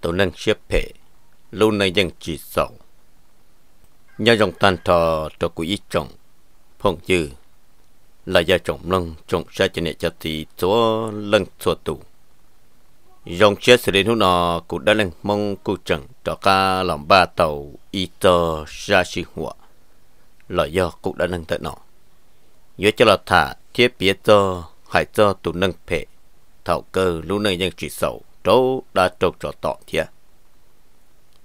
tổ năng xếp phệ lâu nay dân chỉ sầu nhà dòng toàn thọ cho quý ít trọng phong dư là gia trọng lăng trọng sa cho nệ cho thì chỗ lăng chỗ tù dòng xe xử đến hôm nọ cụ đã lăng mong cụ chẳng cho ca làm ba tàu y tờ ra si hùa là do cụ đã lăng tại nọ nhớ cho là thả thiết bía cho hải cho tù nâng phệ thảo cơ lúc này dân chỉ sầu trâu đã trâu trò tọ thia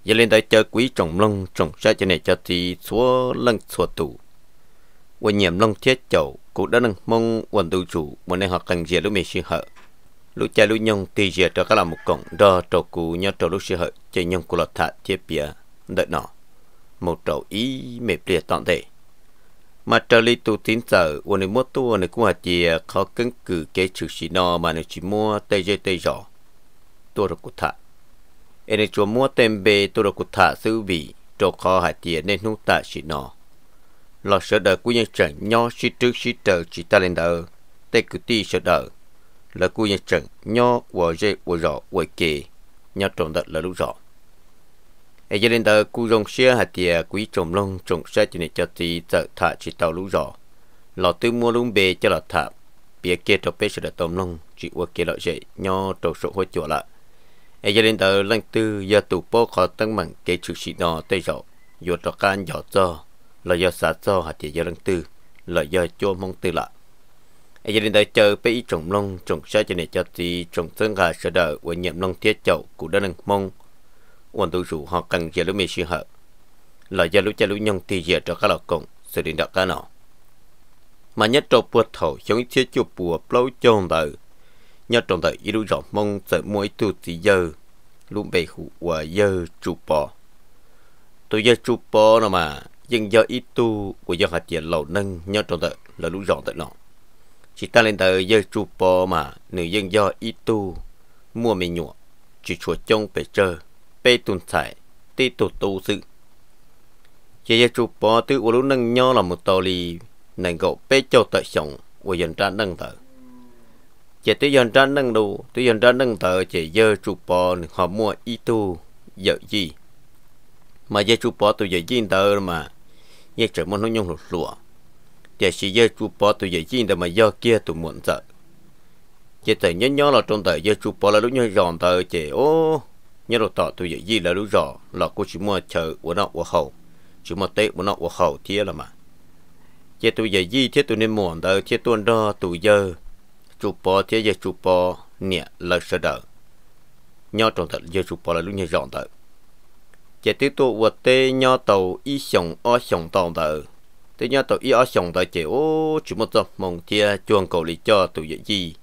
giờ lên đây chơi quý trọng lông trồng ra cho này cho thì xua lăng xua tủ quân nhiệm lông thiết chậu cũng đã nâng mong quân tu chủ mà nên họ cần gì lúc mình sư hợ lúc cha lúc nhông thì giờ cho các là một cổng đo trâu cụ nhớ trâu lúc sư hợ chơi nhông của lọt thả chia bìa đợi nọ một trâu ý mệt lìa tọn thể mà trở lý tu tín sở quân này mua tu này cũng hạt gì khó cứng cử cái chủ sĩ nọ mà nó chỉ mua tây dây tây giỏ ตัวรกุทะเอเนจัวมัวเต็มเบตัวรกุทะซื้อวีโจคอหาเตียเนนุตะชินอลอเสดกูยังจังย่อชิตึกชิเตอชิตาเลนเดอร์เตกุตีเสดอ là cô nhân trận nho và dê và rõ và kề nho trồng đất là lúc rõ ai gia đình tờ cô rong xe hạt tìa trồng lông trồng xe cho nên cho tì tờ thả chỉ tàu lúc rõ lò tư mua lung bề cho lò thả bia kia trồng bê sẽ là tôm lông chỉ và kề lọ dê nho trồng sổ hôi chùa lại ai giờ đến tới lần tư giờ tụ bố khó tăng mặn kế trực sĩ nó tới giờ, giờ trò can dọ cho là giờ xã cho hạt chỉ do lần tư là giờ cho mong tư lạ ai giờ đến tới chờ bé ít trồng lông trồng sa cho nên cho tí trồng sơn gà sợ đỡ và nhiệm lông thiết chậu của đơn lần mong quan tu rủ họ cần giờ lúc mì suy hợp là do lúc cha lúc nhông thì giờ trò cá lộc cộng sự điện đạo cá nọ mà nhất trò bùa thầu chống thiết chụp bùa lâu chôn đời nhớ trong thời ít rõ mong sợ mỗi tu thì giờ luôn bề hụ và giờ chụp bò tôi giờ chụp bò nó mà dân do ít tu của giờ hạt tiền lầu nâng nhớ trong thời là lũ rõ tại nọ chỉ ta lên thời giờ chụp bò mà nữ dân do ít tu mua mì nhụa chỉ chùa trông bề chờ bề tuần thải tê tụt tu sự chỉ giờ chụp bò tư của lũ nâng nhớ là một tàu lì nâng cậu bề cho tại sống của dân ta nâng thời chỉ tôi dọn ra nâng đồ, tôi dọn ra nâng tờ chỉ giờ chụp bò họ mua ít tu giờ gì mà giờ chụp bò tôi giờ gì tờ mà giờ chỉ muốn nó nhung lụt lụa chỉ chỉ giờ chụp bò tôi giờ gì tờ mà do kia tôi muốn tờ chỉ tờ nhớ nhớ là trong tờ giờ chụp bò là lúc nhớ dọn tờ chỉ ô nhớ đồ tờ tôi giờ gì là lúc rõ là cô chỉ mua chờ của nó của hậu chỉ mua tết của nó của hậu thế là mà chỉ tôi giờ gì thế tôi nên muốn tờ chỉ tôi đó tôi giờ chú bò chế giờ chú bò nè là sợ đỡ nhau trọng thật giờ chú bò là lúc nhẹ dọn thật chế tiếp tục vật tê nhau tàu y sòng o sòng tàu thật tê nhau tàu y o sòng thật chế ô chú một dòng mong chia chuồng cầu lý cho tụi dễ gì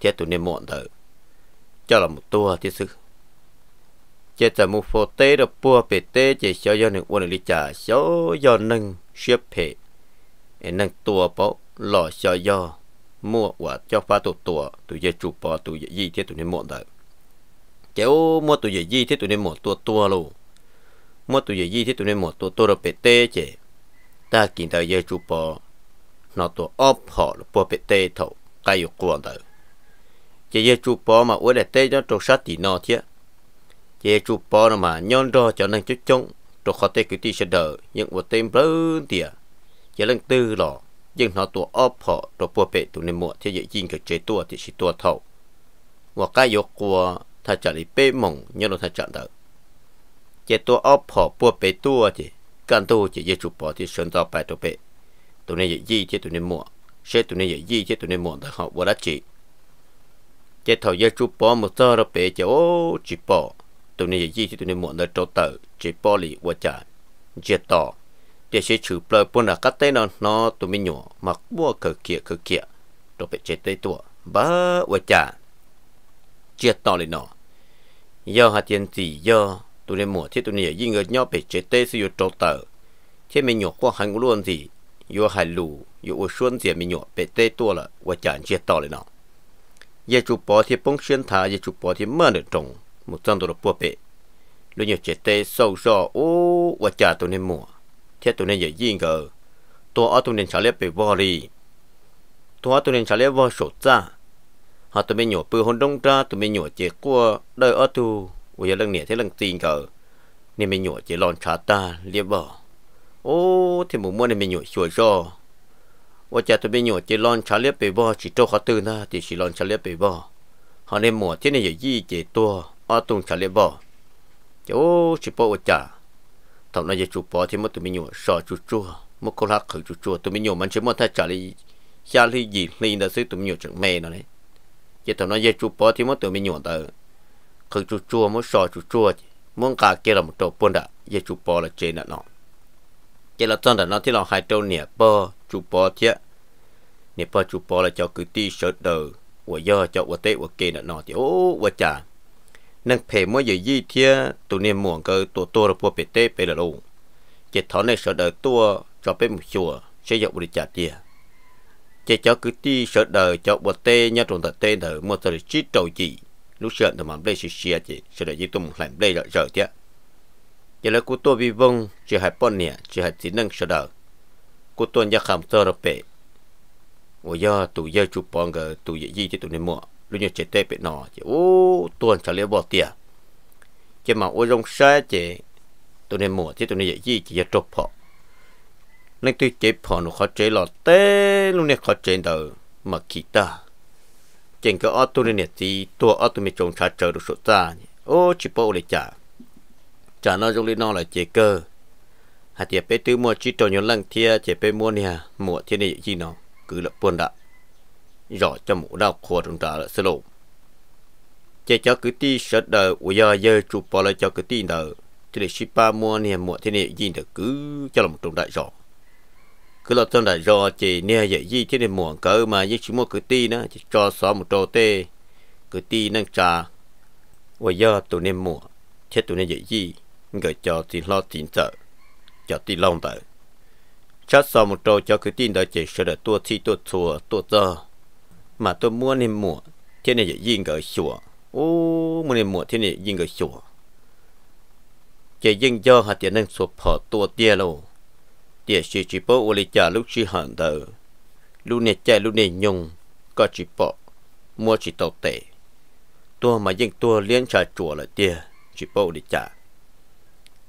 chế tụi nên muộn thật cho là một tua thiết sự chế tờ một phô tê đập bùa bể tê chế xó do nâng quân lý trả xó do nâng xếp hệ nâng tua bó lò xó do mua và cho pha tổ tổ tụi dây chụp bò tụi dây gì thế tụi nên mua đấy kéo mua tụi dây gì thế tụi nên mua tua tua luôn mua tụi dây gì thế tụi nên mua tua tua rồi bê tê chứ ta kiện tao dây chụp bò nó tua ốp họ là bò bê tê thầu cái yêu quan đấy chỉ dây chụp bò mà uế để tê cho trục sát thì nó chứ chỉ chụp bò nó mà nhon đo cho nên chút chung trục khó tê cứ tí sẽ đỡ nhưng mà tên lớn tiệt chỉ lần tư lọ nhưng nó tua ốp họ rồi bùa bể tụi nên mua thì dễ chín cái chế tua thì chỉ tua thầu và cái yếu của thà trả lý bê mộng nhưng nó thà trả đỡ chế tua ốp họ bùa bể tua thì cần tu chỉ dễ chụp bỏ thì sơn tao bài tụi bể tụi nên dễ gì chứ tụi nên mua sẽ tụi nên dễ gì chứ tụi nên mua tại họ bùa đã chỉ chế thầu dễ chụp bỏ một tơ rồi bể chế ô chỉ bỏ tụi nên dễ gì chứ tụi nên mua tại chỗ tờ chỉ bỏ lì qua trả chế tỏ เดี๋ยวเชื่อเปล่าปุ่นอะก็เต้นนอนตัวไม่หนัมักบัวเขื่อเขี่ยเขื่อเขี่ยตัวเป็ดเจ็ดตัวบ้าวจ่าเจียต่อเลยนอย่อหัดเทีนสี่ย่อตัวในหมวดที่ตัวเนี่ยยิ่งเงยย่อเป็ดเจ็ดตัสิอยู่โตเต๋อเช่นไม่หนัวก็หันล้วนสี่ย่อหันลู่ย่ออ้วนเสียไม่หนัวเป็ดเต้ตัวละวจ่าเจียต่อเลยนอยาจูปอที่ป้องเชียนถายาจูปอที่เมื่อหนึ่งตรงมุดจังตัวปัวเป็ดลุยเจ็ดต้สู้ซ้อโอ้วจ่าตัวในหมวด thế tụi nên dễ dàng cơ tôi ở tụi nên trả lẽ bị vô đi tôi ở tụi nên trả lẽ vô sốt ra họ tụi mình nhổ bự hôn đông ra tụi mình nhổ chế qua đời ở tụ bây giờ lần này thế lần tiền cơ nên mình nhổ chế lon chả ta liệp bỏ ô thì mù mua nên mình nhổ chuột rồi và cha tụi mình nhổ chế lon chả lẽ bị vò, chỉ cho họ tư na thì chỉ lon chả lẽ bị vò, họ nên mùa thế này dễ gì chế tua ở tụi trả lẽ bỏ chỗ chỉ cha าเนี่ยจะจที่มันตัวมีหนูสอจุจัวมุกคลักขึ้จุจัวตัวมีหนูมันใช้่อมถ้าจ่ารียาลียีลีนั่ซื้อตัวมีหนูจึงเมย์นั่นเองจะตอนนั้นจะจุปอที่มันตัวมีหนูแต่ขึ้จุจัวมุสอจุจัวมุงกาเกี่ยลมตัวปุ่นดะจะจุปอและเจนั่นเองเจ้าตอนนั้นที่เราหายเจ้าเนี่ยปอจุปอเจ้าเนี่ยปอจุปอละเจ้าคือที่เสดเดอร์วัวย่อเจ้าวัวเตวัวเกนั่นเองโอ้วัวจ่า nâng phê mua dự di thia tụ niệm muộn cơ tụ tua rồi bùa bể tê bể là đủ chỉ thọ này sợ đời tua cho bể một chùa sẽ dọc bùi chặt tiền chỉ cho cứ ti sợ đời cho bùa tê nhá trộn thật tê đời mua sợ chít trầu chỉ lúc sợ thì mắm bể xì xìa à chỉ sợ đời gì tụ một làm bể rồi sợ tiếc chỉ là cú tua vi vong chỉ hai bọn nè chỉ hai chỉ nâng sợ đời cú tua nhá khám sợ rồi bể ủa do tụ chụp bọn gờ tụ dự di cho niệm muộn ลุยเจเตเป็นนอจโอ้ตัวฉลบอเตียเจะมาโอ้ยงใช้เจตัวในหมวดที่ตัวในใหญ่ยี่จะจบพอ นั่นคือเจ็บผ่อนุขอเจหลอดเต้ลุงเนี่ยขอเจนเดอร์มาขีดตาเจงก็ออตในเนี่ยตีตัวออตัวไม่จงชาเจอรุสุตานี่โอ้ชิปโปเลยจ่าจ่าน้อยจงลีนอ้อยเจเกอร์หาเทียไปตื้อมัวจีตัวยนต์ลังเทียเจไปมัวเนี่ยหมวดที่ในี่ยี่น้องคือละปวนละ rõ cho mũ đau khổ trong trả là sẽ lộ chế cho cứ ti sợ đờ ủa giờ giờ chụp bỏ lại cho cứ ti đờ cho để ba mua nè mùa thế này gì được cứ cho là một trong đại rõ cứ là trong đại rõ chỉ nè dễ gì thế này mùa cỡ mà với chỉ mua cứ ti nữa chỉ cho xóa một trâu tê cứ ti nâng trà ủa giờ tụi nè mua chết tụi nè dễ gì người cho tiền lo tiền sợ cho tiền lòng tờ chắc xóa một trâu cho cứ tin đợi chỉ sợ đờ tua thi tua chùa tua giờ มาตัวมัวนี่มัวที่นี่จะยิงก็ชัวโอ้มันนี่มัวที่นี่ยิงก็ชัว จะยิงย่อหัดเดีนั่งสวดพอตัวเตี้ยโล เตี้ยชีจีโป้วลิจาลุกชีหันเตอร์ลุนเนจ่ยจลุกเนยงก็จีโป้มัวจีโตเตตัวมายิงตัวเลี้ยงชาจัวละเตี้ยจีโป้วลิจา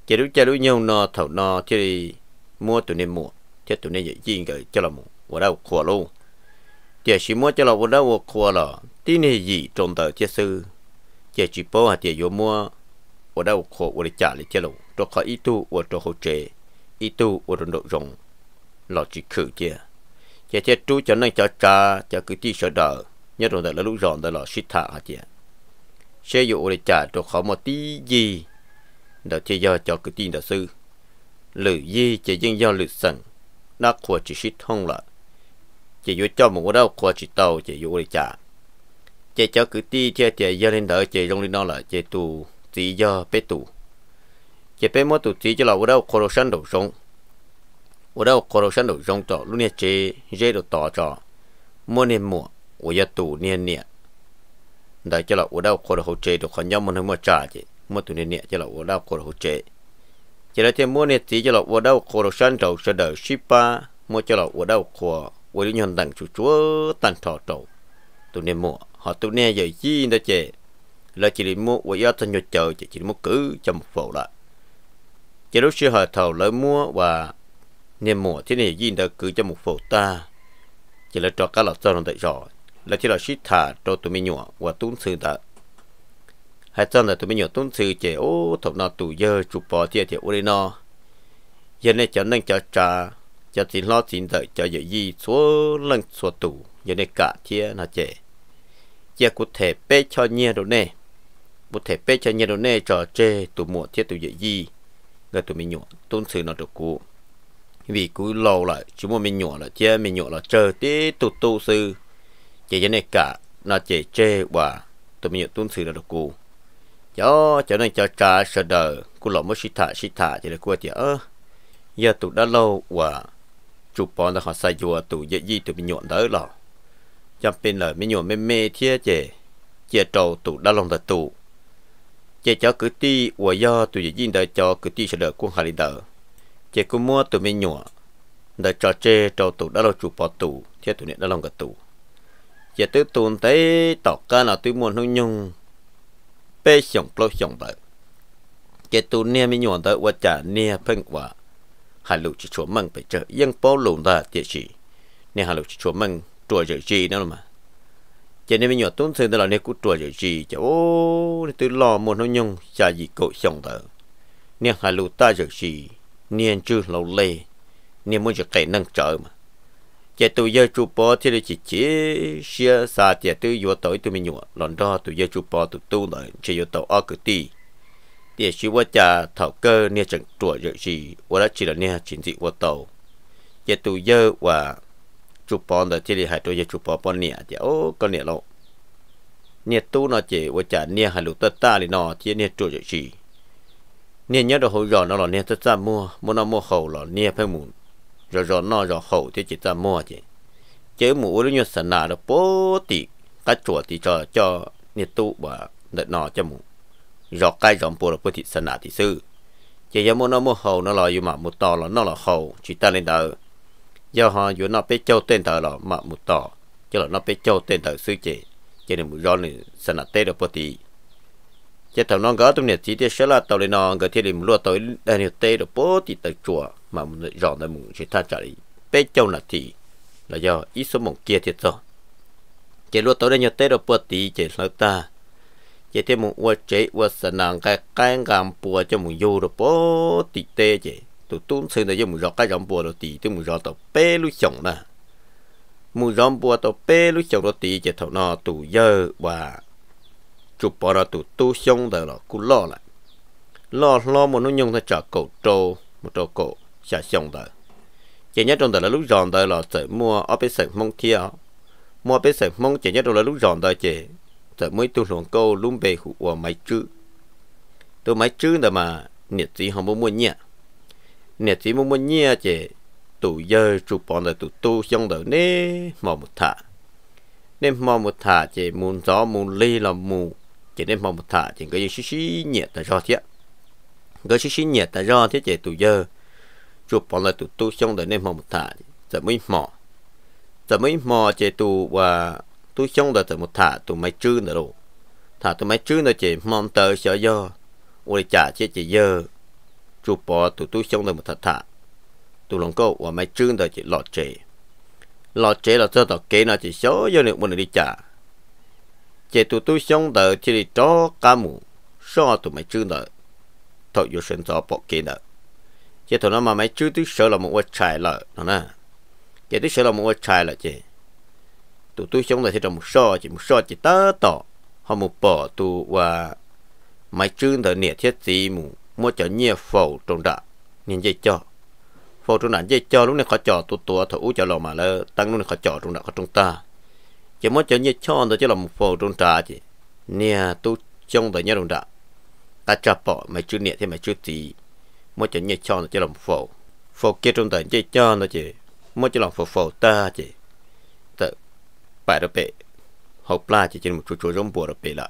จะลุจใจลุ้ยงนอเถ่านอที่มัวตัวนี่มัวที่ตัวนี่ยิงกเจะละมัวว่าเราขวารู้จะชิมว่จะเราวันละวัวคัวหระที่นี่ยี่จงเตอเจซือจะจีโปเจะโยมัววันละวัวคัววันลจ่าเลยเจ้าตัวขาอีตู่วัวตัวหัวเจอีตู่วัวตัวดุจงหลราจีคือเจ้าจะเจ้าตู่จะนั่งจ้าจ้าจะกุฏิชดเนี่ยตรงแต่ละลูกยจงแต่เราชิทาเจ้าเชื่ออยู่วันละจ่าตัวข้ามาตียี่เราจะย่อจากกุฏิเดือดซื้อหรือยี่จะยิ่งย่อหรือสั่งนักขวดจีชิทห้องละ chỉ vô cho một đâu qua chỉ tàu chỉ vô đi trả, chỉ cho cứ ti chơi chỉ giờ lên đỡ chỉ long lên đó là chỉ tù chỉ giờ bé tù chỉ bé mua tù chỉ cho là ở đâu khổ sân đầu sống ở đâu khổ sân đầu sống cho luôn này chỉ dễ được tỏ cho mua niệm mua ở giờ tù niên niên đại cho là ở đâu khổ hậu chế được khỏi nhau mình không mua trả chỉ mua tù niên niên cho là ở đâu khổ hậu chế chỉ là chỉ mua niệm chỉ cho là ở đâu khổ sân đầu sẽ đỡ ba, mua cho là ở đâu khổ 我就让等出出等炒炒，tôi nên mua họ tôi nên giờ chi đó chị là chỉ mua mua yêu thân nhau chờ chỉ chỉ mua cứ cho một phụ là chỉ lúc xưa họ thầu lấy mua và nên mua thế này gì đó cứ cho một phụ ta chỉ là cho cá lọt cho nó tại rồi là chỉ là ship thả cho tụi mình nhỏ và tốn sự đó hai chân là tụi mình nhỏ tốn sự chị ô thầu nào tụi giờ chụp bỏ thì thì ô nó giờ này chẳng nên cho trà cho xin lo xin đợi cho dễ gì số lần số tủ như này cả chia là trẻ giờ cụ thể bê cho nhẹ đồ nè cụ thể bê cho nhẹ đồ nè trò chê tụ mùa thiết tụ dễ gì người tụ mình nhọ tôn sử nó được cụ vì cứ lâu lại chúng mà mình nhọ là chia mình nhọ là chờ tí tụ tu sư chỉ như này cả là trẻ chê và tụ mình nhọ tôn sử nó được cụ cho cho nên cho trả sợ đời cụ lọ mới xịt thả xịt thả thì là cụ chỉ ơ giờ tụ đã lâu và จุปอนตะขอใส่ยัวตูเยยี่ตุ่มีหยวนเด้อหรอจำเป็นเลยมีหยวนไม่เมเทียเจ เจโจตุด้านลงตะตู เจเจ้ากุฏิีอวยยอตูเยยี่เด้อจอคกุฏิเฉลยกุ้งฮาริเด้อเจกุมัวตูไมีหยวนเด้อจอเจโจตุด้าลงจุปอตูเทียตูเนี่ยด้าลงกระตู เจตื้ตุนเต้ตอกกันเอาตุ้อมวนหุ่งยงเป้ส่งปลุกส่งเด้อเจตูเนี่ยไมีหยวนเด้อว่าจะเนี่ยเพิ่งว่า hà lụ chỉ chúa mừng phải chờ yên bố lùn ta địa chỉ nên hà lụ chỉ chúa mừng chùa dự gì nữa mà cho nên mình nhỏ tốn thời đó là nên cũng chùa dự gì cho ô tôi lo một nó nhung cha gì cậu chồng tớ nên hà lụ ta dự gì, nên chưa lâu lê nên muốn cho cái nâng trợ mà cho tôi giờ chú bó thì là chỉ chỉ xia xa cho tôi vô tối tôi mình nhỏ lần đó tôi giờ chú bó tôi tu lại chỉ vô tối ở cái tí địa chỉ của cha thảo cơ nia chẳng tuổi dự gì và đã chỉ là nia chính trị của tàu giờ tù giờ và chụp bóng đã chỉ là hai tôi chụp bóng bóng nia chỉ dạ, ô con nia lộ nia tu nó chỉ và cha nia hai lục tất ta thì nó chỉ nia tuổi dự gì nia nhớ được hồi giờ nó là nia tất ta mua mua nó mua hậu là nia phải mù rồi rồi nó rồi hậu thì chỉ ta mua chứ, chế mù nó như sẵn nào đó bố tị cá chuột thì cho cho nia tu và đợi nó cho mù rõ cái giống bộ là bố à, thị sân nạ sư giờ giờ muốn nó mua hầu nó là yêu mà một tò là nó là hầu chỉ ta lên đời, giờ họ yêu nó bé châu tên tờ là mà một tò cho là nó bé châu tên tờ sư chị cho nên một rõ này sanh nạ tê là bố thị giờ thằng nó gỡ tụi này chỉ tiếc sẽ là tàu lên nó gỡ thì mình lúa tới đây là tê là bố thị tờ chùa mà rõ này mình chỉ ta trả đi bé châu là thị là do ít số mong kia thiệt rồi chỉ lúa tới đây nhớ tê là bố thị chỉ là ta chỉ thêm một vật chế vật sản năng cái cái gam bùa cho một vô rồi bố tịt tê chỉ tụ tún xưa này cho một rõ cái gam bùa rồi tì tụ một rõ tàu bê lúc chồng nè một gam bùa tàu bê lúc chồng rồi tì chỉ thầu nó tụ dơ và chụp bỏ ra tụ tu xong đời rồi cũng lo lại lo lo một nó nhung ta trả cầu trâu một trâu cổ xả xong đời chỉ nhất trong đời là lúc giòn đó là sợ mua ở bên sảnh mông kia mua bên sảnh mông chỉ nhất trong là lúc giòn đó chỉ giờ mới tôi lòng câu lúng bề của máy chữ tôi máy chữ là mà nhiệt gì không muốn nhẹ nhiệt gì muốn nhẹ thì tụ giờ chụp bọn là tụ tu xong rồi nè mò một thả nên mò một thả thì muốn gió muốn ly là mù chỉ nên mò một thả thì cái gì xí xí nhiệt là do thế cái xí xí nhiệt là do thế thì tụ giờ chụp bọn là tụ tu xong rồi nên mò một thả giờ mới mò giờ mới mò thì tụ và tôi xong là từ một thả tụi mày chư nữa rồi thả tụi mày chư nữa chị mong tờ sợ do ôi trả chết chị giờ chụp bỏ tụi tôi xong là một thả thả tụi lòng câu và mày chư nữa chị lọt chị lọt chị là cho tao kế nó chị xấu do nữa mình đi trả chị tụi tôi xong tờ chỉ đi chó cá mù so tụi mày chư nữa thật vô sinh cho bỏ kế nữa chị tụi nó mà mày chư tôi sợ là một quả trải lợi nó nè chị tôi sợ là một quả trải lợi chị tụ tôi sống người thì trồng một so, chỉ một so chỉ tớ tỏ họ một bỏ tụ và mai trưng thời nhiệt thiết gì mù mua cho nhiều phẩu trong đó nên dây cho phẩu trong đạ dây cho lúc này khó trò tụ tụ thủ cho lò mà lơ tăng lúc này khó trò trong đó khó trồng ta chỉ mua cho nhiều cho rồi chứ là một phẩu trồng đạ chỉ nè tôi trồng thời nhiều trong đó ta trả bỏ mai trưng nhiệt thế mai trưng gì mua cho nhiều cho rồi chứ là một phẩu phẩu kia trong đạ dây cho rồi chỉ mua cho làm phẩu phẩu ta chỉ bài rồi bệ học la chỉ trên một chút chút giống bùa rồi bệ là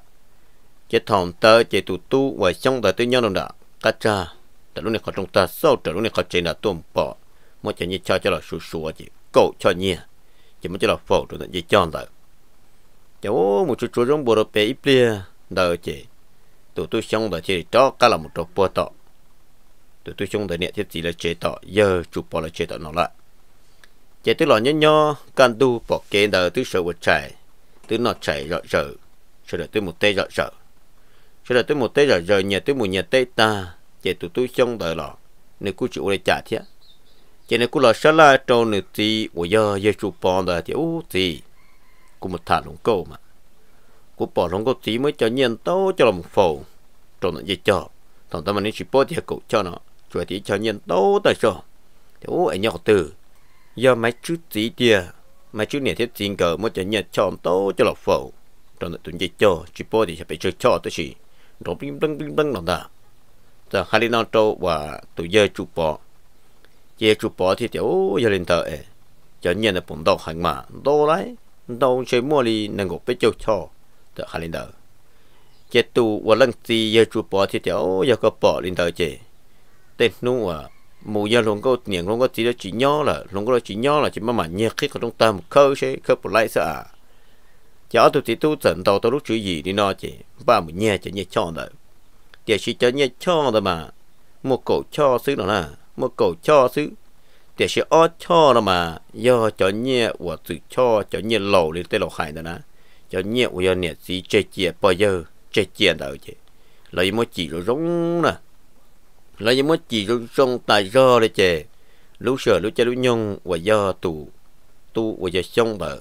chết thòng tơ chết tụ tu và trong đời tôi nhau đồng đạo ta cha ta lúc này khó trong ta sau trở lúc này khó chế là tuôn bỏ mỗi chuyện như cho cho là sù sù chỉ cậu cho nhia chỉ muốn cho là phổ rồi tận gì cho đời cháu một chút chút giống bùa rồi bệ ít bia đời chế tụ tu xong đời chế đó cả là một trò bùa tọ tụ tu xong đời nè chết gì là chế tọ giờ chụp bỏ là chế tọ nó lại chế tức là nhớ nhớ can tu bỏ kế đờ tức sợ vật chảy tức nọ chảy rõ rõ sợ đợi tức một tay rõ rõ sợ đợi tức một tay rõ rõ nhà tức một nhà tay ta chế tụ tu trong đờ lọ nếu cứ chịu lấy trả thiệt chế nếu cứ là sao la trâu nữ tí của giờ giờ chụp bỏ đờ thì ú thì cũng một thả lông câu mà cú bỏ lông câu tí mới cho nhiên tố cho lòng phổ trâu lại dây cho thằng ta mà nên chỉ bỏ thì cậu cho nó chuột thì cho nhiên tố tại sao thì ú anh nhỏ từ do mấy chú tí kia mấy chú này thiết tiền cờ mới chỉ nhận chọn tố cho lộc phổ trong tuần dịch cho chỉ bỏ thì sẽ phải chơi cho tới gì rồi bling bling bling bling đó giờ hai linh trâu và tụi giờ chú bỏ giờ chú bỏ thì tiểu giờ lên tờ ấy cho nhận là bụng đầu hàng mà đâu đấy đâu chơi mua đi nên ngủ phải chơi cho giờ hai linh tờ chết tu và lần gì giờ chú bỏ thì tiểu giờ có bỏ lên tờ chơi tên nu à mù giờ luôn có niệm luôn có chỉ đó chỉ nhỏ là luôn có chỉ nhỏ là chỉ mà mà nhẹ khi có trong ta một khâu chứ khâu một lại sợ à. chả tôi thì tôi tận tàu tôi lúc chuyện gì đi nó chỉ ba một nhẹ chỉ nhẹ cho đấy để chỉ cho nhẹ cho rồi mà một cổ cho xứ nào nè một cổ cho xứ để chỉ ó cho rồi mà do cho nhẹ của tự cho cho nhẹ lẩu lên tới lẩu hải đó nè cho nhẹ của do nhẹ gì chơi chè bao giờ chơi chè đâu chứ lấy một chỉ rồi rống nè là những mất chỉ trong sông tài do để chè lúc sợ lúc chơi lúc nhung và do tù tu và giờ sông bờ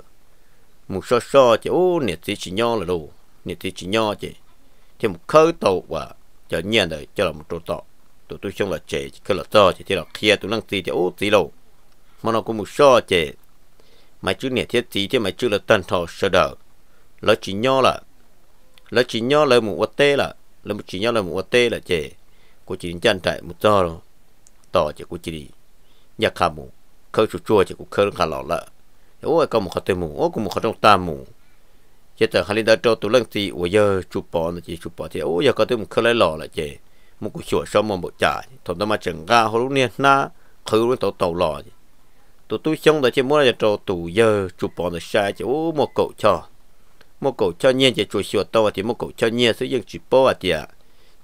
một so so chè ô nè thì chỉ nho là đồ nè thì chỉ nho chè thêm một khơi tàu và cho nhẹ đời cho là một chỗ tọ tụi tôi sông là chè khơi là to chè thì là kia tụi năng gì chè ô tí đâu, mà nó có một so chè mà chữ nè thiết tí thì mà chữ là tân thọ sơ đờ là chỉ nho là là chỉ nho là một tê là là chỉ nho là một tê là chè cô chỉ chân chạy một giờ rồi tỏ chỉ cô chỉ đi nhạc khả mù khơi chua chua chỉ cô khơi khả lọ lợ ôi có một khẩu tê mù ôi có một khẩu trong ta mù chỉ tờ khả linh đã cho tụ lăng thì ôi giờ chụp bỏ nó chỉ chụp bỏ thì ôi giờ có tê mù khơi lọ lại chè một cuộc chuột sau một bộ trả thằng ta mà chừng ga hồi lúc nè na khơi lúc tàu tàu lọ tôi xong rồi chỉ muốn là cho tụ giờ chụp bỏ nó sai chỉ ôi một cậu cho một cậu cho nhiên chỉ chuột chuột to à thì một cậu cho nhiên sử dụng chụp bò thì à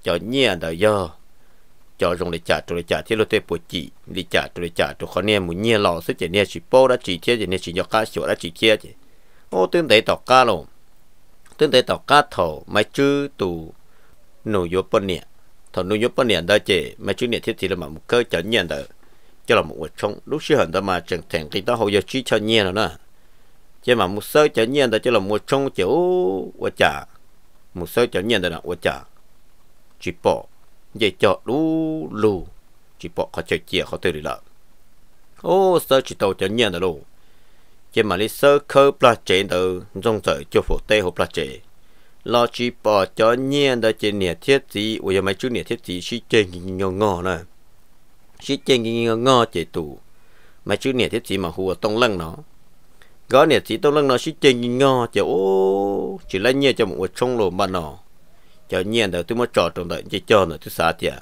cho nhiên đời giờ cho rong để trả cho để trả thế lo tê bộ chỉ để trả cho để trả cho khó nè muốn nhẹ lò sức chỉ nè chỉ bao đã chỉ chia chỉ nè chỉ nhọc cá sửa đã chỉ chia chỉ ô tương tế tàu cá luôn tương tế tàu cá thầu mai chư tụ nụ yếu bận nè thầu nụ yếu bận nè đó chỉ máy chứ nè thiết thì là mà một cơ chở nhẹ đó cho là một vật trong lúc xưa hình đó mà chẳng thành cái đó hầu giờ chỉ cho nhẹ rồi nè chứ mà một sơ chở nhẹ đó cho là một trong chỗ vật trả một sơ chở nhẹ đó là vật trả chỉ bỏ vậy cho đu chỉ bỏ khó chơi chia khó tới lợ ô sơ chỉ tàu cho nhận lù chỉ mà lý sơ khơ chế đờ trong sở cho phổ tê hồ chế lo chỉ bỏ cho nhận đờ chế nhiệt thiết gì ôi mấy chú nhiệt thiết gì chỉ chơi ngò ngò nè chỉ chơi ngò ngò chế tù mấy chú nhiệt thiết gì mà hùa tông lăng nó có nhiệt gì tông lăng nó chỉ chơi ngò chế ô chỉ lấy nhiệt cho một trong lồ mà nó cho nhiên đầu tôi mới trò trong đời chỉ cho nó tôi xả tiền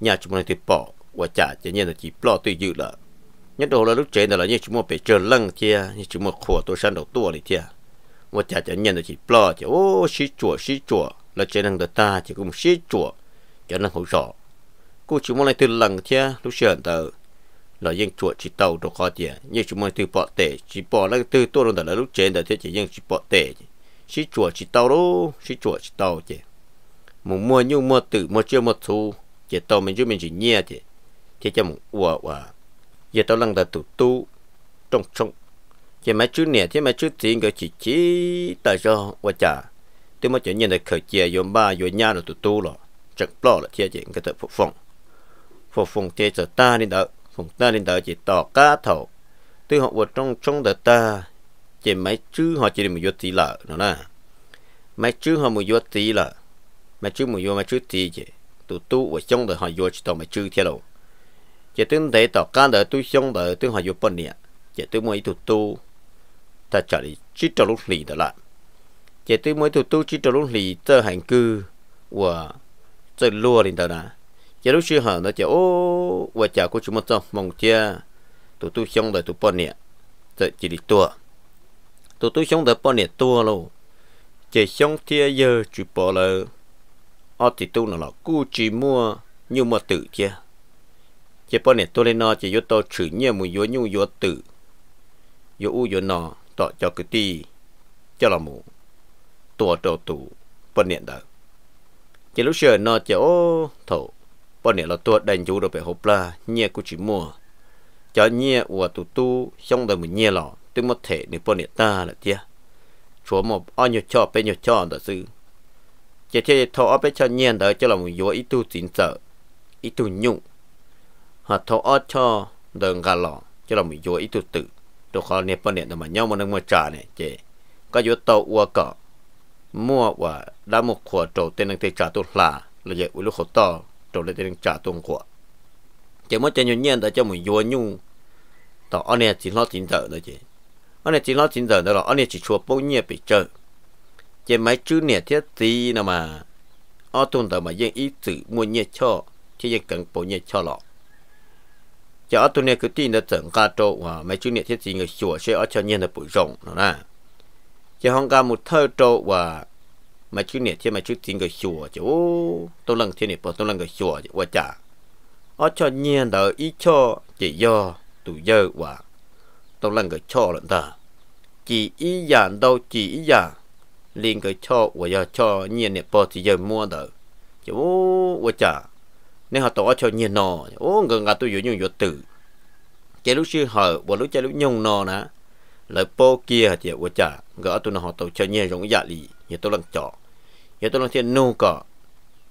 nhà chúng mình tôi bỏ và trả cho nhiên là chỉ bỏ tôi dự là nhất đồ là lúc chế là như chúng mình phải chờ lăng kia như chúng mình khổ tôi sang đầu tua này kia và trả cho nhiên là chỉ bỏ cho ô xí chùa xí chùa là chế năng được ta chỉ cũng xí chùa cho năng hỗ trợ cô chúng mình từ lăng kia lúc trẻ tờ là dân chùa chỉ tàu đồ khó tiền như chúng mình từ bỏ tệ chỉ bỏ là từ tua rồi là lúc trẻ là thế chỉ dân chỉ bỏ tệ xí chùa chỉ tàu đó xí chùa chỉ tàu chứ một mua nhu mua tử mua chưa mua thu chỉ tao mình chú mình chỉ nhẹ thì chỉ cho một ủa ủa giờ tao lăng đã tụ tu trong trong chỉ mấy chú nè chỉ mấy chú tiền cái chỉ chỉ tại sao quá chả tôi mới chỉ nhận được khởi chia yếm ba yếm nhà là tụ tu rồi chẳng lo là chỉ chỉ cái tờ phục phong phục phòng chia cho ta đi đó phục ta đi đó chỉ tỏ cá thầu tôi họ vật trong trong đời ta chỉ mấy chú họ chỉ được một chút tí lợ nữa nè mấy chú họ một chút tí lợ mà chú mù vô mà chú thì chứ tụ tu và trong đời họ vô chỉ tàu mà chú theo, đâu chỉ tưởng thấy tàu can đời tu trong đời tưởng họ vô bận nè chỉ tương mới tụ tu ta trở đi chỉ cho lúc lì đó là chỉ tương mới tụ tu chỉ cho lúc lì tơ hành cư và tơ lúa lên đó nè chỉ lúc sư hở nó chỉ ô và chả của chúng trong mong chia à. tụ tu trong đời tụ bận nè tơ chỉ đi tua tụ tu trong đời bận nè tua luôn chỉ trong thế giờ chụp bỏ lời họ thì tu nó là cú chỉ mua như mà tự chứ chỉ bọn này tôi lên nó chỉ vô to chữ nhẹ mùi vô nhưng vô tự vô u vô nó tọt cho cái ti cho là mù tua đồ tù bọn này đó chỉ lúc xưa nó chỉ ô thổ bọn này là tua đánh chú rồi phải hộp la nhẹ cú chỉ mua cho nhẹ của tụ tu xong rồi mình nhẹ lọ tôi mất thể nếu bọn này ta là tiếc chúa một ao nhiều cho bên nhiều cho là sư chỉ thế thọ ở bên cho nhiên đó cho là một yếu ít tu chính sợ ít tu nhung hoặc thọ ở cho đường gà lọ cho là một yếu ít tu tự đồ khó nè bao nè mà nhau mà nâng mua trả này chỉ có yếu tàu ua cọ mua và đã một khóa trầu tên đang trả tu là là vậy lúc khổ to trầu lên tên trả tu khóa chỉ mới cho nhiều nhiên đó cho một yếu nhung đó anh này chỉ lo chính sợ đó chỉ anh này chỉ lo chính sợ đó là anh này chỉ chua bốn nhiêu bị chơi chỉ mấy chữ nè thiết gì nào mà ở tuần tờ mà dân ý tự mua nhẹ cho thì dân cần bộ nhẹ cho lọ cho ở tuần nè cứ tin tưởng à, mấy chữ nè thiết gì người sửa sẽ ở cho nhân là bụi rộng nữa nè cho không cả một thơ châu và mấy chữ nè thiết mấy chữ gì người sửa chứ tôi lần thiết nè bổ tôi lần người sửa chứ và chả ở cho nhân đỡ ý cho chỉ do tụi dơ và tôi lần người cho lận ta chỉ ý giản đâu chỉ ý giản liền cái cho của giờ cho nhiên này bỏ thì giờ mua được chứ ô chả nên họ tổ cho nhiên nọ ô gần gần tôi dùng dùng từ chế lúc xưa họ bỏ lúc chế lúc nhung nọ nè lại bỏ kia thì ô chả gỡ tôi nó họ tổ cho nhiên giống dạ lì như tôi làm trọ như tôi làm thiên nu cọ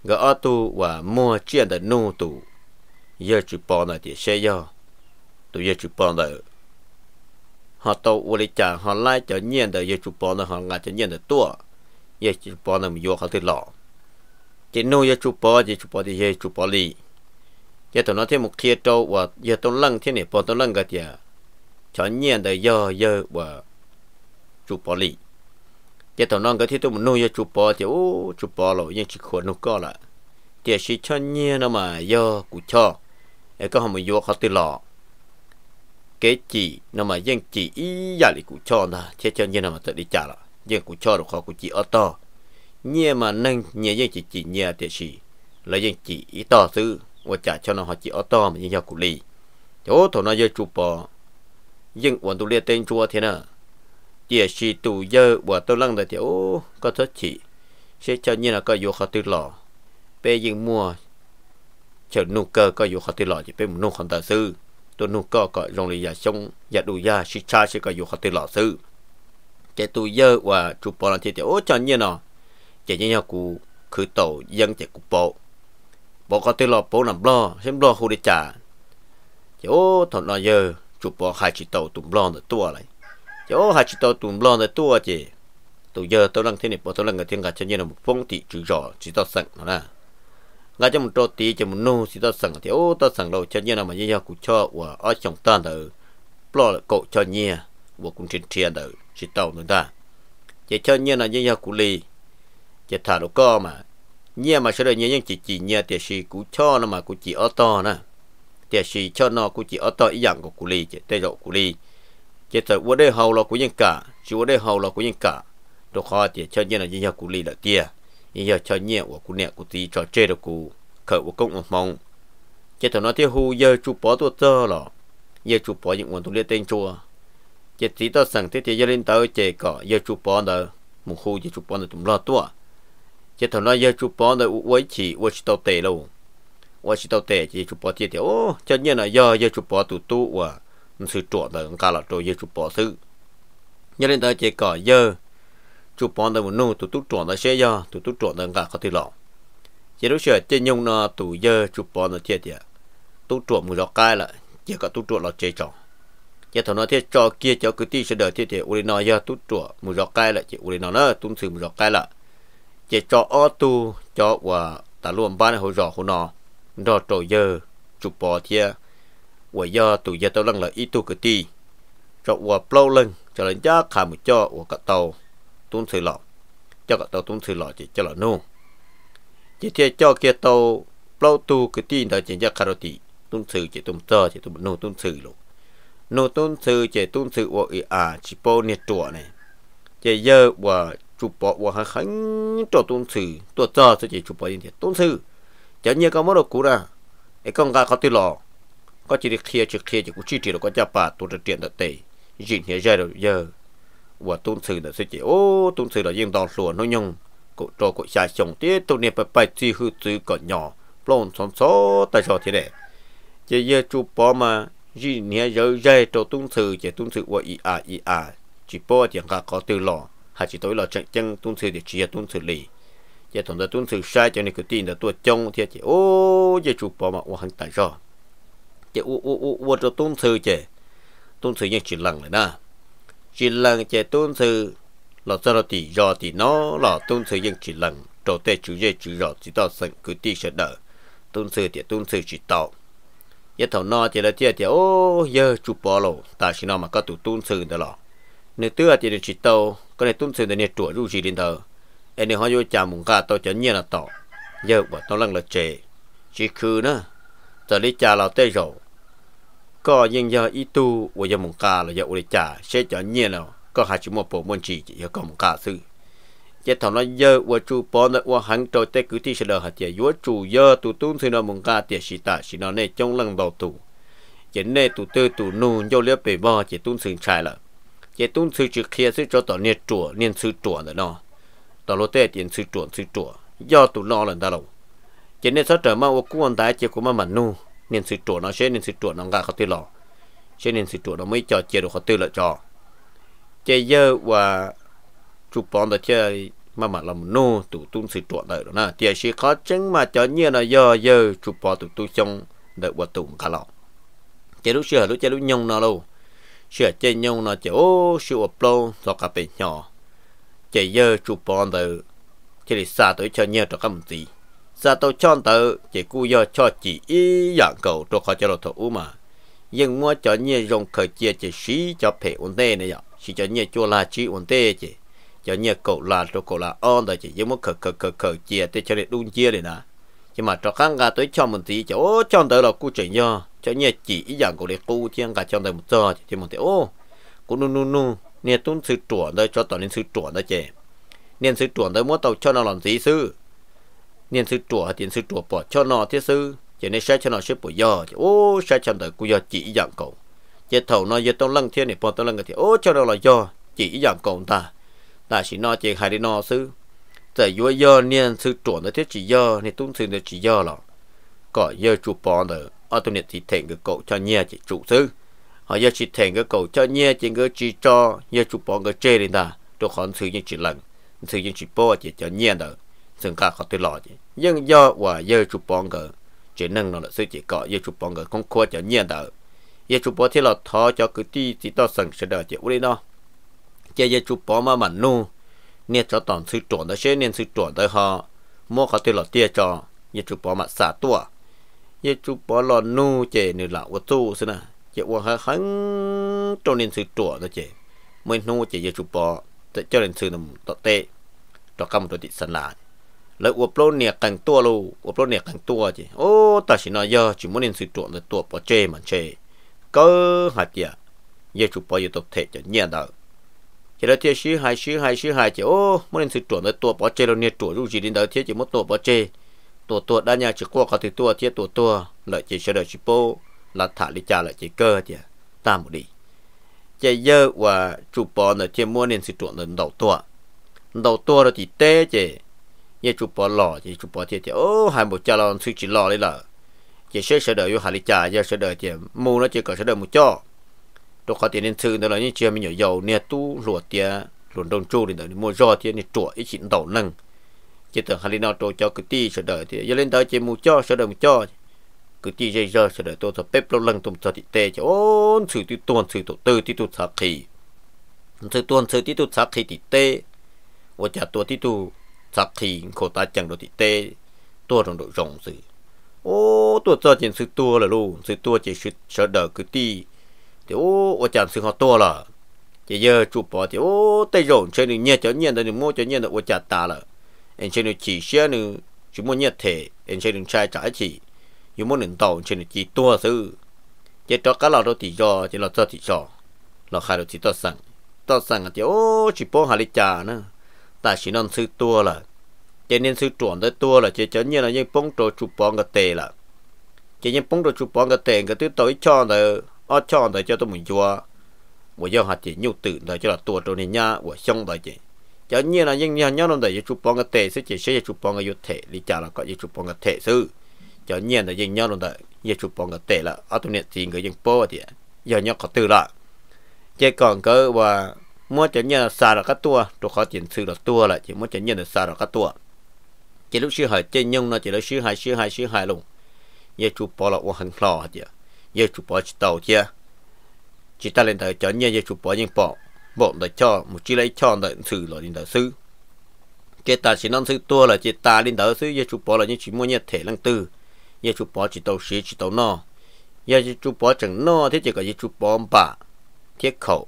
gỡ tôi và mua chuyện để nu tụ giờ chụp bỏ này thì sẽ do tôi giờ chụp bỏ này. họ tàu u lý chả họ lại chở nhiên để yêu chụp bò nó họ ngã chở nhiên để tua yêu chụp bò nó mình yêu họ thịt lọ chỉ nuôi yêu chụp bò chỉ chụp bò thì yêu chụp bò lì giờ tụi nó thêm một thiệt trâu và giờ tụi lăng thế này bò tụi lăng cái gì chở nhiên để yêu yêu và chụp bò lì giờ tụi nó cái thiết tụi mình nuôi yêu chụp bò thì ô chụp bò rồi nhưng chỉ khuẩn nó có lại thì chỉ chở nhiên nó mà yêu cũng cho cái họ mình yêu họ thịt lọ cái chỉ nó mà dân chỉ ý giả lý cụ cho nè thế cho như là mà tự đi trả là dân cụ cho được khó cụ chỉ ở to nhẹ mà nâng nhẹ dân chỉ chỉ nhẹ thì chỉ là dân chỉ ý to sư và trả cho nó họ chỉ ở to mà dân giao cụ lì chỗ thổ nó giờ chụp bò dân quản tu liệt tên chùa thế nè địa chỉ tu dơ và tôi lăng là thì có thất chỉ sẽ cho như là có vô khó tư lò bây dân mua chờ nụ cơ có vô khó tư lò chỉ bây một nụ khó tờ sư tôi nu có có rong lì ya sông ya đủ ya si cha si có yêu học từ lão sư cái tôi giờ và chụp bao lần thì ô chẳng nhiên nào chỉ như nhau cụ khử tổ dân chỉ cụ bộ bộ có từ lão bộ nằm lo xem lo hồ đi trả chỉ ô thằng nó giờ chụp bộ hai chỉ tổ tụm lo nữa tua lại chỉ ô hai chỉ tổ tụm lo nữa tua chỉ tôi giờ tôi đang thế này bộ tôi đang người thiên cả chẳng nhiên là một phong thị chữ rõ chỉ tao sẵn nó là là cho một trâu tí cho một nô thì ta sẵn thì ô ta sẵn đầu cho nhiên là mà như nhau cũng cho và ở trong ta đời lo là cậu cho nhiên và cũng trên tiền đời chỉ tàu nữa ta chỉ cho nhiên là như nhau cũng lì chỉ thả đồ co mà nhiên mà sẽ đời nhiên nhưng chỉ chỉ nhiên thì chỉ cũng cho nó mà cũng chỉ ở to nè thì chỉ cho nó cũng chỉ ở to ý dạng của cũng lì chỉ tay rộng cũng lì chỉ thật vô đây hầu là cũng nhân cả chỉ vô đây hầu là cũng nhân cả đồ khó thì cho nhiên là như nhau cũng lì là tia giờ cho nhẹ của cụ nè của tí cho chê được cụ khởi của công của mong chế thằng nó tiêu hù giờ chụp bỏ tôi tơ lọ giờ chụp bỏ những nguồn tôi liên tên chùa chế tí tao sẵn thế thì giờ lên tới chế cỏ giờ chụp bỏ đờ một hù giờ chụp bỏ đờ tụm lo tua chế thằng nó giờ chụp bỏ đờ uối chỉ uối chỉ tao tệ lâu uối chỉ tao tệ chỉ chụp bỏ chết thì ô cho nhẹ là giờ giờ chụp bỏ tụ tu và sự trộn đờ cả là trộn giờ chụp bỏ sự giờ lên tới chế cỏ giờ chú bọn tao nung tụ tụi trộn tao xe do tụ tụi trộn tao ngã có thể lọ chỉ lúc sửa chơi nhung nó tụ giờ chú bọn tao chết tiệt tụi trộn mùi rõ cai là chỉ có tụi trộn là chơi tròn chỉ thằng nó thiết cho kia cho cứ tí sẽ đợi thiết tiệt uli nó giờ tụi trộn mùi rõ cai là chỉ uli nó nó tụi sự mùi rõ cai là chỉ cho ô tu cho và ta luôn bán hồi rõ hồ nó đó trộn giờ chú bọn thiệt và giờ tụ giờ tao lăng là ít tụ cứ tí cho và plau lưng cho lên giá khả một cho và cả tàu tốn sự lọ cho cả tàu tốn sự lọ chỉ cho là nô chỉ thế cho kia tàu bao tu cái tin đó chỉ cho karoti tốn sự chỉ tốn tơ chỉ tốn nô tốn sự luôn nô tốn sự chỉ tốn sự ở à chỉ bao nhiêu tuổi này chỉ giờ và chụp bỏ và hàng khánh cho tốn sự tôi tơ sẽ chỉ chụp bỏ như thế tốn sự chẳng như cái món đó cũ ra cái con gà có tiêu lọ có chỉ được kia chỉ kia chỉ cũng chỉ chỉ là có cha bà tôi đã tiền đã tệ gì nhớ giờ giờ ว่าตุนสื่อเด็กสิโอ้ตุนสื่อเรายังดองหลวนน้อยงกูโจกูชายชงเตี้ยตัวเนี่ยไปไปจีฮือจือก่อนหย่อปล้นสนโซแต่ชอที่เด็กจะเยอะจูปอมายีเนี่ยเยอะใหญ่ตัวตุนสื่อจะตุนสื่อว่าอีอาอีอาจีปอเดียงกาขอตื่นหล่อหาจีตัวหล่อจังจังตุนสื่อเด็กจีตุนสื่อลีจะถงตัวตุนสื่อชายจะนี่ก็ตีนตัวจงเที่ยจีโอ้จะจูปอมาว่าหันแต่ชอจะอู้อู้อู้ว่าตัวตุนสื่อจะตุนสื่อยังจีหลังเลยนะ chỉ lần chế tôn sư là do thì do thì nó là tôn sư nhưng chỉ lần đầu tiên chủ yếu chủ rõ chỉ tạo sân cứ đi sẽ đỡ tôn sư thì tôn sư chỉ tạo nhất thầu nó thì là chia thì ô giờ chụp bỏ lộ ta chỉ nó mà có tụ tôn sư đó là nếu tưa thì chỉ tạo cái này tôn sư thì nè chuột rủ gì đến thờ em này họ vô chào mùng ca tôi chẳng nhiên là tỏ giờ bọn tôi lần là chè chỉ khứ nữa giờ đi chào là tê rồi có những giờ ít tu và mong cả là giờ ủi trả sẽ cho nhiên nào có hai chữ một bộ môn chỉ giờ mong cả sư giờ thằng nó giờ và chú bỏ nó và hắn trôi tới cứ thi sẽ đỡ hạt giờ vua giờ tu tu thì nó mong cả tiền sĩ ta sĩ nó này trong lần đầu tu giờ này tu tư tu nu vô liếc bề bò chỉ tu sừng trái là chỉ tu sư chữ kia sư cho tao niên chùa niên sư chùa nữa nó tao lô tê tiền sư chùa sư chùa do tu nó lần ta lâu chỉ sao trở mà và cuốn đại chỉ của mà mình nu nên sự chỗ nó sẽ nên sự chỗ nó ngã khó tiêu lọ sẽ nên sự chỗ nó mới cho chia được khó tiêu lọ cho chơi giờ và chụp bóng đó chơi mà mà làm nô tụ tung sự chỗ đời đó nè chơi sẽ khó chứng mà cho như là giờ giờ chụp bóng tụ tung trong đợi và tụng cả lọ chơi lúc xưa lúc chơi lúc nhông nó đâu xưa chơi nhông nó chơi ô siêu ập lâu do cà phê nhỏ chơi giờ chụp bóng đời chơi xa tới cho nhiều cho các một tí giờ dạ, tôi chọn tự chỉ cú giờ cho chỉ ý dạng cầu tôi khó cho lột thổ mà nhưng mua cho nhiều dùng khởi chia chỉ xí cho phê ổn tê này ạ xí cho nhiều chua là chỉ ổn tê chỉ cho nhiều cầu là cho cầu là on rồi chỉ nhưng mua khởi khởi khởi khởi chia tôi cho nên đúng chia này nè nhưng mà cho khăn gà tôi cho một tí cho ô chọn tự là cú chuyển do cho nhiều chỉ ý dạng cầu để cú chiên gà chọn tự một giờ chỉ một tí ô cú nu nu nu nè tuân sự chuẩn đây cho tao nên sự chuẩn đó chị nên sự chuẩn tới mua tàu cho nó làm gì sư nên sư chùa tiền sư chùa bỏ cho nó thiết sư chỉ nên sai cho nó sư bỏ giờ ô sai cho đời cú giờ chỉ dạng cậu chỉ thầu nó giờ tông lăng thiên này bỏ tông lăng thì ô cho nó là do chỉ dạng cậu ta ta chỉ nó chỉ hai đi nó sư giờ vừa giờ nên sư chùa nó thiết chỉ giờ nên tung sư nó chỉ giờ là, có giờ chùa bỏ nữa ở tu niệm thì thành cái cậu cho nhẹ chỉ chủ sư họ giờ chỉ thành cái cậu cho nhẹ chỉ cái chỉ cho giờ chụp bỏ cái chê đi ta tôi còn sư như chỉ lần sư như chỉ bỏ chỉ cho nhẹ được sừng cả khó tới lọ chứ nhưng do và do chụp bóng gờ chỉ nâng nó là sự chỉ có do chụp bóng gờ không khó cho nhiên đó do chụp bóng thì là thọ cho cứ đi chỉ to sừng sẽ đỡ chứ uli nó chỉ do chụp bóng mà mình nu nên cho toàn sự chuẩn đó sẽ nên sự chuẩn đó họ mua khó tới lọ tia cho do chụp bóng mà xả tua do chụp bóng là nu chỉ nữa là ô tu xí nè chỉ ô hơi hắn cho nên sự chuẩn đó chỉ mới nu chỉ do chụp bóng cho nên sự tệ cho cầm tôi đi sân lại แล้วอุปโลเนี่ยกังตัวลูอุปโลเนี่ยกังตัวจีโอ้แต่สินายาจิมันเองสิตัวเลยตัวปอเจมันเชก็หัดยาเยจุปอยตกเทจะเนี่ยดาวเจ้าเทียชื่อหายชื่อหายชื่อหายจีโอ้มันเองสิตัวเลยตัวปอเจเราเนี่ยตัวรู้จีดินดาวเทียจีมันตัวปอเจตัวตัวด้านยาจีกัวเขาติตัวเทียตัวตัวเลยจีเฉลยชิโปลัทธาลิจาเลยจีเกอร์จีตามดีจะเยอะว่าจุปอเนี่ยเทียมัวเนี่ยสิตัวเลยดาวตัวดาวตัวเราจีเต้จี ye chụp bỏ lò ye chụp bỏ thiệt thiệt ô hai một cha lon suy chỉ lò đấy là chỉ sẽ sẽ đợi yêu hà lý cha giờ sẽ đợi thiệt mù nó chỉ cần sẽ đợi một cho đồ khó tiền nên thư đó là như chuyện mình nhỏ giàu nè tu lùa tiệt luồn đông chu đến đợi mua do thiệt nên chuột ít chín đầu nâng chỉ tưởng hà lý nó đồ cho cứ ti sẽ đợi thì giờ lên tới chỉ mù cho sẽ đợi một cho cứ ti dây giờ sẽ đợi tôi thập bếp lâu lần tụm thập tê cho ôn sự tu tuần sự tu tư tu thập khí sự tuần sự tu thập khí tê và trả tu tu khổ chẳng đồ thị tê tua trong đội rồng gì ô tua cho chuyện sự tua là luôn sự tua chỉ sự sợ đỡ cứ ti thì ô ô chẳng sự họ tua là chỉ giờ chụp bỏ thì ô tay rồng chơi được nhẹ cho nhẹ được mua cho nhẹ được ô chả ta là anh chơi được chỉ xe nữa chỉ muốn nhẹ thể anh chơi được trai trái chỉ dù muốn đừng tàu chơi được chỉ tua sự chỉ cho cá lão đồ thị do chỉ lão cho thị do lò khai đồ thị to sẵn to sẵn thì ô chỉ bỏ hà lý trà nữa ta chỉ nên sư tua là cho nên sư chuẩn tới tua là chỉ chấn như là những bông trổ chụp bóng cái tệ là chỉ những bông trổ chụp bóng cái tệ cái thứ tối cho là ở cho là cho tôi mình chua một giờ hạt chỉ nhu tự là cho là tua trổ này nha của sông rồi chỉ cho như là những nhà nhau nó để chụp bóng cái tệ sẽ chỉ sẽ chụp bóng cái yếu thể lý trả là có gì chụp bóng cái thể sư cho như là những nhau nó để giờ chụp bóng cái tệ là ở tôi niệm gì người những po thì giờ nhau có tự là chỉ còn cơ và mua chỉ nhận xả là các tua tôi khó chỉnh sư là tua là chỉ mua chỉ nhận xả là các tua chỉ lúc sư hỏi trên nhung nó chỉ là sư hỏi sư hỏi sư hỏi luôn giờ chụp bỏ là uống hàng lò chứ giờ chụp bỏ chỉ tàu chứ chỉ ta lên thời nhận giờ chụp bỏ những bỏ bọn đời cho một chi lấy cho đời sư là đến đời sư cái ta chỉ non sư tua là chỉ ta lên đời sư giờ chụp bỏ là những chỉ mua nhận thể năng tư giờ chụp bỏ chỉ tàu sĩ chỉ tàu no giờ chụp bỏ chẳng no thế chỉ có giờ chụp bỏ bả thiết khẩu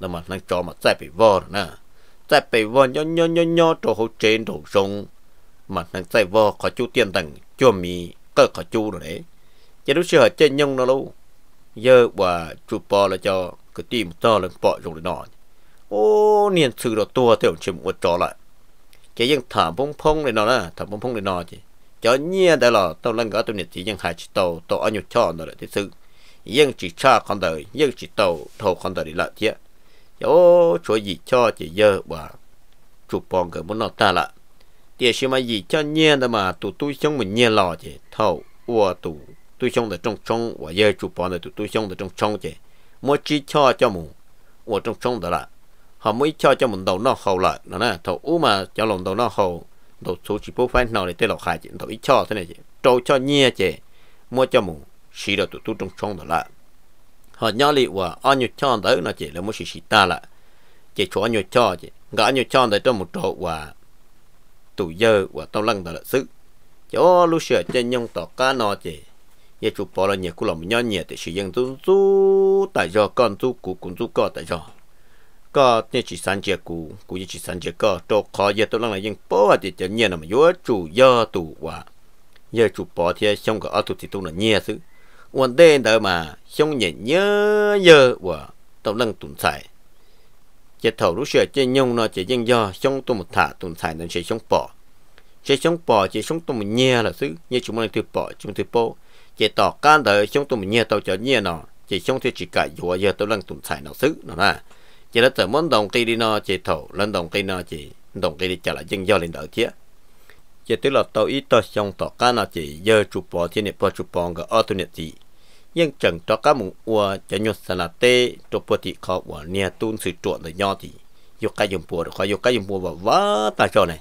là mà cho mà chạy bị vò nè chạy bị vò nhó nhó nhó nhó cho hậu trên đầu sông mà năng chạy vò có chú tiền tặng cho mì cơ có chú rồi đấy chỉ lúc xưa chơi nhông nó lâu giờ và chú bò là cho cái tim to lên bọ rồi nọ ô niên sự đó tua theo chim một trò lại chỉ ยัง thả phong phong này nọ nè thả phong phong này nọ chứ cho nhiên đó là tao lần gỡ tao nhiệt chỉ dân hai chỉ tàu tàu anh nhiều cho nó là thực sự dân chỉ cha con đời dân chỉ tàu thầu con đời là lại yo chỗ gì cho chị giờ bà chụp bong cái muốn nó ta là địa sĩ mà gì cho nhẹ đó mà tụ tôi trong mình nhẹ lò chứ thâu ủa tụ tôi xong là trong trong và giờ chụp bong là tụ tôi xong là trong trong chứ mỗi chỉ cho cho mù ủa trong trong đó là họ mới cho cho mình đầu nó hầu lại nó nè thâu u mà cho lòng đầu nó hầu đầu số chỉ bố phải nào để tới lò khai chứ thầu ít cho thế này chứ trâu cho nhẹ chứ mỗi cho mù xí là tụ tôi trong trong đó là họ nhỏ lì và anh nhớ cho đó nó chỉ là một sự sĩ ta là chỉ cho anh nhớ cho chỉ gã nhớ cho đấy trong một chỗ và tụ giờ và tao lăng đó là sức cho lúc sửa trên nhông tỏ cá nó chỉ như chụp bỏ là nhiều của lòng nhỏ nhẹ thì sử dụng tu tu tại do con tu cụ cũng tu có tại do có như chỉ sản chế cụ cụ như chỉ sản chế có chỗ khó giờ tao lăng là nhưng bỏ thì chỉ nhẹ là mà yếu chủ giờ tụ và giờ chụp bỏ thì xong cả ở tụ thì tôi là nhẹ sức วันเดนเดมาชงเย็นเยอะเยอะว่าต้องลังตุนใส่จะถอดรู้เชื่อจะยงเนาะจะยังย่อชงตัวมุถาตุนใส่นั่นเชื่อชงปอเชื่อชงปอเชื่อชงตัวมุเนียล่ะซึ่งเนี่ยจุมันถือปอจุมถือโปเจะต่อการเดชงตัวมุเนียตัวจะเนียเนาะจะชงที่จิกะยัวเยอะตัวลังตุนใส่เนาะซึ่งเนาะนะจะแล้วแต่มันดองตีดีเนาะจะถอดแล้วดองตีเนาะจะดองตีจะละยังย่อเล่นเดอเทีย giờ tôi là tàu ít tàu xong tàu cá nào chỉ giờ chụp bò thì nè bò chụp bò cái ở tôi nè gì nhưng chẳng tàu cá mùng ua cho nhốt sa là tê chụp bò thì khó quả nè tuôn sự trộn rồi nhau thì yêu cái dùng bùa rồi khó yêu cái dùng bùa và vá ta cho này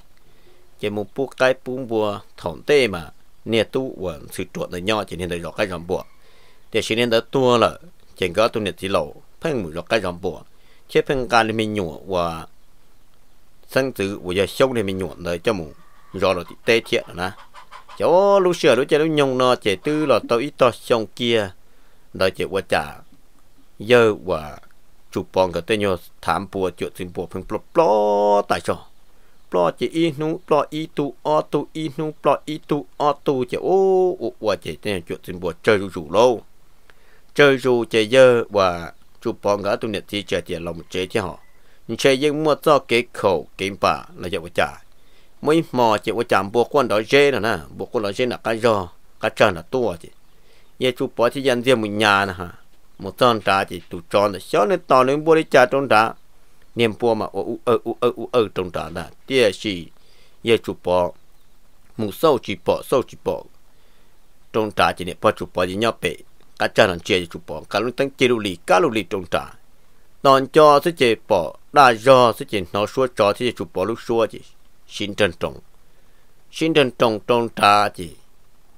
cái mùng bu cái bu bùa thòng tê mà nè tu quả sự trộn rồi nhau chỉ nên được cái dòng bùa để xin nên đã tua là chẳng có tôi nè chỉ lẩu phăng mùi rồi cái dòng bùa chế phăng cái mình nhổ và sang tử của giờ sâu này mình nhổ rồi cho mùng rồi nó tê thiệt nè cháu lúc sửa lúc cháu lúc nhông nó chạy tư là tao ít to xong kia đó chạy qua trả giờ qua chụp bóng cái tên nhau thảm bùa chuyện xin bùa phim plop plop tại sao plop chỉ y nu plop y tu o tu y nu plop y tu o tu chạy ô ô và chạy tên chuyện xin bùa chơi rủ lâu chơi rủ chạy giờ qua chụp bóng cái tụi nè thì chạy tiền lòng chế cho họ nhưng chạy giờ mua cho cái khẩu kiếm bà là chạy qua trả mỗi mò chỉ có chạm buộc quân đó dê là na buộc quân đó dê là cái do cái chân là to chứ giờ chú bỏ thì dân riêng một nhà nè ha một con trả chỉ tụ tròn là xóa nên to nên bố đi trả trong trả niệm bố mà ở ở ở ở trong trả là tiếc gì giờ chú bỏ mù sâu chỉ bỏ sâu chỉ bỏ trong trả chỉ niệm bỏ chú bỏ chỉ nhau bể cả chân là chia chú bỏ cả lúc tăng chia lù lì cả lù lì trong trả đòn cho sẽ chế bỏ đa do sẽ chế nó xua cho thì chú bỏ lúc xua chứ ชินเดินตรงชินเดินตรงตรงตาจี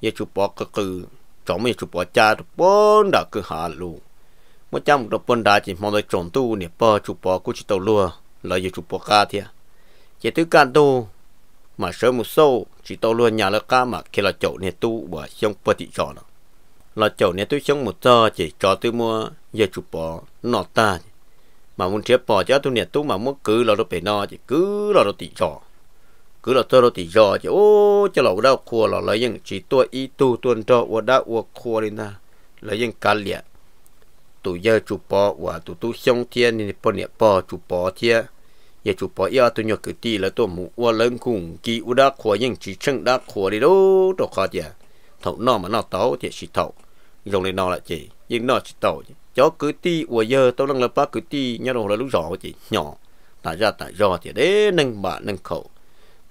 เยชูปอก็คือ จอมเยชูปอจ้าตุปนดาคือหาลูเมื่อจำตวปนดาจีมองเลยจงตู้เนี่ยปอชูปอกุชิตัวลัวเลยยยชูปอกาเทียเจตุการตูมาเสมุโซชิตัวลัวยาละกามาเคลาโจเนี่ยตู้ว่าชงปฏิจอนเราโจเนี่ยตู้ชงมุจอจีจอตู้มัวเยชูปอนอตามามุนเทียปอจ้าตุเนี่ยตู้มามุกือเรา้องไปนอจีคือเรา้องติจอ cứ là tôi thì giờ chứ ô cho lẩu đau khua là lấy những chỉ tôi ý tu tuân cho và đã và khua đi na lấy những cá liệt tụ giờ chủ bỏ và tụ tu xong thì thì bỏ nè bỏ chủ bỏ thiên giờ chủ bỏ ya tụ nhớ cứ ti là tôi mù và lớn cùng kỳ u đã khua những chỉ chân đã khua đi đâu đâu khó chứ thầu nọ mà nọ tàu thì chỉ thầu dùng lên nọ là chỉ nhưng nọ chỉ tàu cho chó cứ ti và giờ tôi đang là ba cứ ti nhau rồi là lúc rõ chị nhỏ tại ra tại do thì đấy nâng bạn nâng khẩu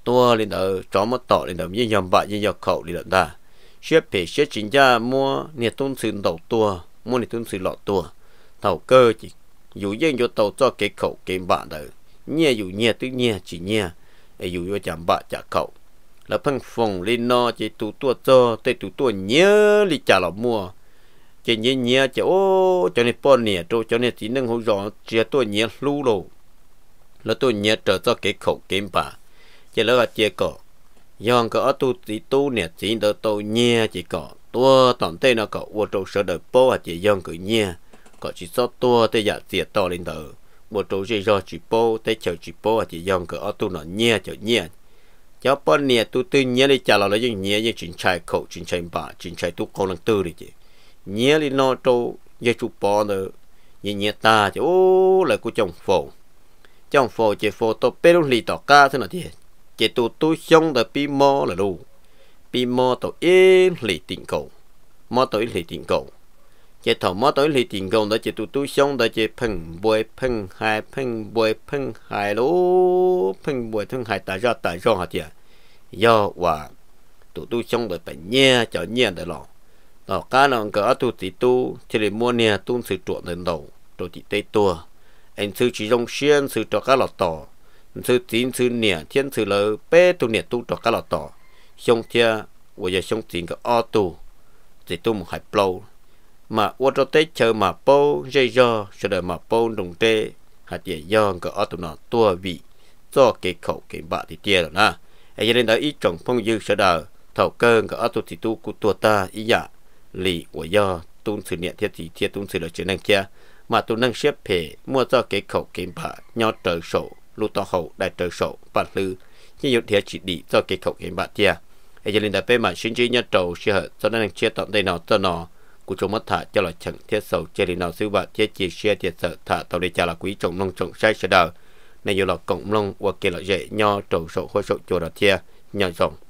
tua lên đó cho mất tọ lên đó như nhầm bạ như nhầm khẩu lên đó ta xếp bể xếp chính ra mua nhiệt tôn sự đầu tua mua nhiệt tôn sự lọ tua tàu cơ chỉ dù dân cho tàu cho cái khẩu cái bạ đó nhẹ dù nhẹ tức nhẹ chỉ nhẹ dù cho chạm bạ chả khẩu là phân phòng lên nó chỉ tụ tua cho tới tụ tua nhớ đi trả là mua chỉ nhớ nhớ chỉ ô cho nên bọn nhẹ rồi cho nên chỉ nâng hỗ trợ chỉ tua nhớ lưu rồi là tôi nhớ trở cho cái khẩu cái bạ chỉ là chia cỏ dọn cỏ ở tu chỉ tu nè chỉ đỡ tu nhẹ chỉ cỏ tua tổng thế nó cỏ vô trâu sợ đợi bố à chỉ dòng cỏ nhẹ cỏ chỉ so tua thế dạ tiệt to lên tờ vô trâu chỉ do chỉ bố thế chờ chỉ bố à chỉ dòng cỏ ở tu nó nhẹ chờ nhẹ cháu bố nè tu tư nhẹ đi chả là lấy những nhẹ như chuyện chạy khẩu chuyện chạy bả chuyện chạy tu con lần tư đi chị nhẹ đi nó trâu dây chú bố nữa như nhẹ ta chứ ô lại của chồng phổ chồng phổ chỉ phổ to bê lúc lì tỏ ca thế nào chị chỉ tu tu xong tới pi mò là lu pi mò tổ yên lì tiền cầu mò tổ yên lì tiền cầu chỉ thầu mò tổ yên lì tiền cầu đó chỉ tu tu xong đó chỉ phăng bồi phăng hai phăng bồi phăng hai lu phăng bồi phăng hai tại ra tại ra hả chị do và tu tu xong rồi phải nhẹ cho nhẹ để lo đó cá nó cỡ tu tí tu chỉ để mua nè tu sự chuột lên đầu rồi chỉ tây tua anh sư chỉ dùng xuyên sư cho cá lọt tỏ sư tín sư nè thiên sư lỡ bé tu nè tu tọt cá lọ tỏ xong thia bây giờ xong tín cái o tu thì tu một hai plau mà ô tô tết chờ mà bô dây do chờ đời mà bô đồng tê hạt dễ do cái o tu nó tua vị do cái khẩu cái bạ thì tia rồi na ấy cho nên đã ít chồng phong dư sợ đời thầu cơ cái o tu thì tu cụ tua ta ý dạ lì của do tu sư nè thiên thì thiên tu sư lỡ chuyện năng kia mà tu năng xếp phê mua do cái khẩu cái bạ nho trời sổ lu to hậu đại trợ sổ bản lư chỉ dụng thế chỉ đi do cái khẩu hiện bản tia ai giờ linh đã bê mà sinh chỉ nhất trầu sẽ hợp do nên chia tận đây nó cho nó của chúng mất thả cho là chẳng thiết sầu chơi linh nào sư và chia chỉ xe thiệt sợ thả tàu đi trả là quý trọng nông trồng sai sẽ đời này dù là cộng nông hoặc kia là dễ nho trầu sổ khôi sổ chùa là tia nhỏ rộng